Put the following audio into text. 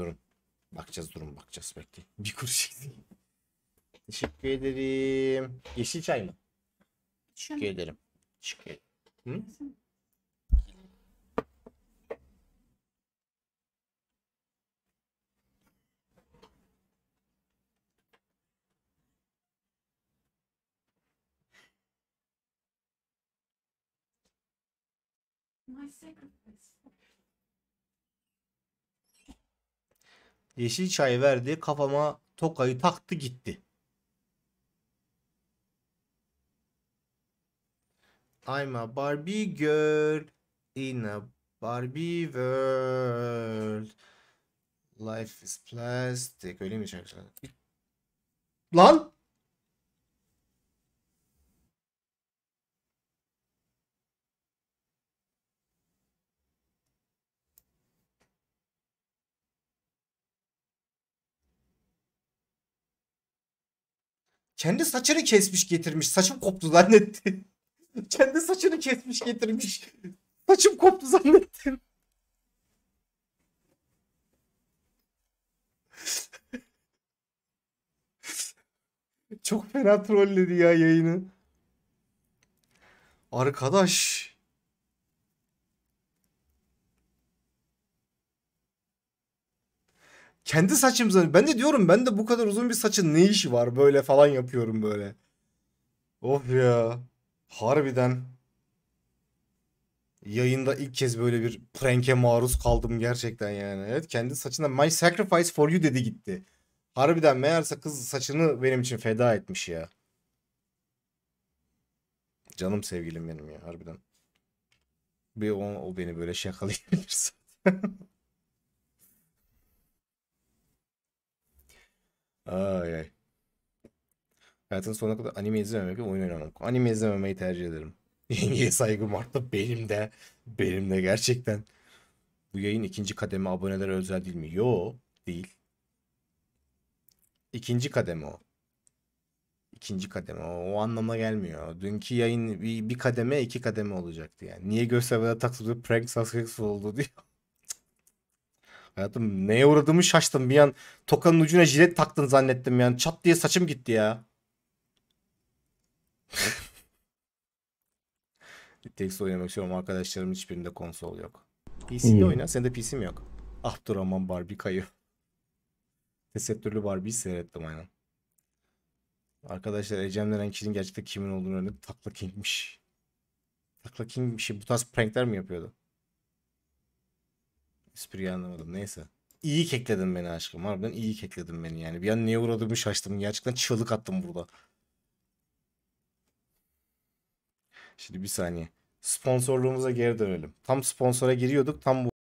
durun. Bakacağız durun bakacağız bekleyin. Bir kuruş eksik. Teşekkür ederim. Yeşil çay mı? Teşekkür ederim. Teşekkür ederim. My sacrifice. Yeşil çay verdi. Kafama tokayı taktı gitti. I'm a Barbie girl in a Barbie world. Life is plastic. Öyle mi şarkı? Lan! Kendi saçını kesmiş getirmiş. Saçım koptu zannetti. Kendi saçını kesmiş getirmiş. Saçım koptu zannettim. Çok fena trolledi ya yayını. Arkadaş. kendi saçımıza ben de diyorum ben de bu kadar uzun bir saçın ne işi var böyle falan yapıyorum böyle. Of ya. Harbiden. Yayında ilk kez böyle bir prank'e maruz kaldım gerçekten yani. Evet kendi saçına my sacrifice for you dedi gitti. Harbiden meğerse kız saçını benim için feda etmiş ya. Canım sevgilim benim ya harbiden. Bir o, o beni böyle şakalayabilir Ay ay. Hayatın sonuna kadar anime izlememek ve oyun oynamak. Anime izlememeyi tercih ederim. Yengeye saygım arttı benim de. Benim de gerçekten. Bu yayın ikinci kademe abonelere özel değil mi? Yo değil. İkinci kademe o. İkinci kademe o, o anlama gelmiyor. Dünkü yayın bir, bir kademe iki kademe olacaktı yani. Niye göstermeden taksitli prank successful oldu diyor. Hayatım neye uğradığımı şaştım. Bir an tokanın ucuna jilet taktın zannettim yani. Çat diye saçım gitti ya. Tek oynamak istiyorum arkadaşlarım hiçbirinde konsol yok. PC'de hmm. oyna. Senin de PC mi yok? Abdurrahman Barbie kayı. Tesettürlü Barbie'yi seyrettim aynen. Arkadaşlar Ecem denen kişinin gerçekten kimin olduğunu öğrenip Takla King'miş. Takla King bir şey bu tarz prankler mi yapıyordu? Espriyi anlamadım neyse. İyi kekledin beni aşkım. Harbiden iyi kekledin beni yani. Bir an niye uğradığımı şaştım. Gerçekten çığlık attım burada. Şimdi bir saniye. Sponsorluğumuza geri dönelim. Tam sponsora giriyorduk. Tam bu